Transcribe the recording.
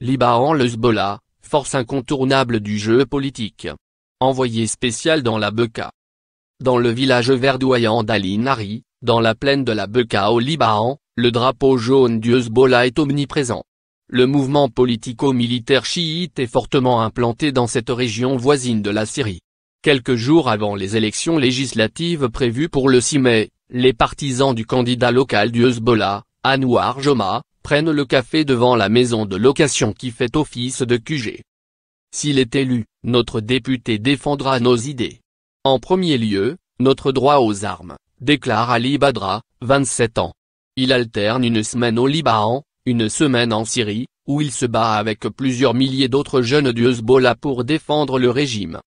Liban le Hezbollah, force incontournable du jeu politique. Envoyé spécial dans la Beka. Dans le village verdoyant d'Alinari, dans la plaine de la Beka au Liban, le drapeau jaune du Hezbollah est omniprésent. Le mouvement politico-militaire chiite est fortement implanté dans cette région voisine de la Syrie. Quelques jours avant les élections législatives prévues pour le 6 mai, les partisans du candidat local du Hezbollah, Anouar Joma, prennent le café devant la maison de location qui fait office de QG. S'il est élu, notre député défendra nos idées. En premier lieu, notre droit aux armes, déclare Ali Badra, 27 ans. Il alterne une semaine au Liban, une semaine en Syrie, où il se bat avec plusieurs milliers d'autres jeunes du Hezbollah pour défendre le régime.